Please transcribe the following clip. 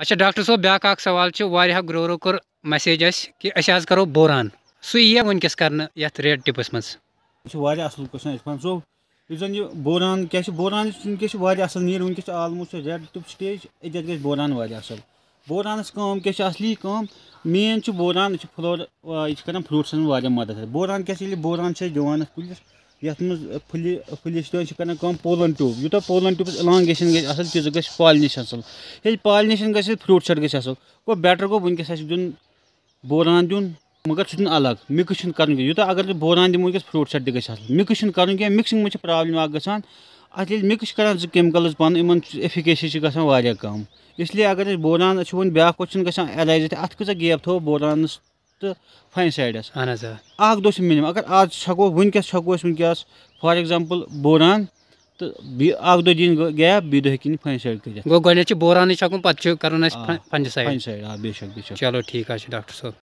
अच्छा डॉक्टर साहब ब्या सवाल वह ग्रोरो कर् मैसेज अस करो बोरान सू वस कर रेड टिपस मे अच्छा, असल क्वेश्चन इस यह बोरान क्या बोरान वे असल नीर वनकस आलमोस्ट रेड टिप स्टेज अत गए बोरान वह असल बोरानस कम क्या असली कम मेन बोरान फ्लोर यह फ्रूटसन वह मदद बोरान क्या बोरान दिवान कुलिस ये मज फलिस्तान कर पोलन ट्यूब यूत पोलन ट्यूब इलांगेशन गई असल तीस गए पालनेश असल ये पालनेशन गए फ्रूट शर्ट गई असल गो बेटर गो वस दिन बोरान दिन मगर सुन अलग मिक्स करूँ यूत अगर बोरान दूँ वह फ्रूट सेट तक असल मिक्स करूँ क्या मिक्सिंग मे प्रॉब्लम आ गान अत मिक्स कर जो कैमिकल्स पान इन एफिकेसी गाँव कम इसलिए अगर बोरान वो बैक क्वेश्चन गाँव एलाइज अत कैसा गैप थो تہٕ فاین سایڈَس اہن حظ آ اَکھ دۄہ چھُ مِنِمَم اگر آز چھَکو وٕنکٮ۪س چھَکو أسۍ وٕنکٮ۪س فار ایٚگزامپٕل بوران تہٕ بیٚیہِ اَکھ دۄہ دِنۍ گیپ بیٚیہِ دۄہ ہیٚکِن یہِ فاین سایڈ کٔرِتھ گوٚو گۄڈٕنٮ۪تھ چھِ بورانٕے چھَکُن پَتہٕ چھُ کَرُن اَسہِ فنٛجہِ سایڈ فاینہِ سایڈ آ بے شک بے شک چلو ٹھیٖک حظ چھُ ڈاکٹر صٲب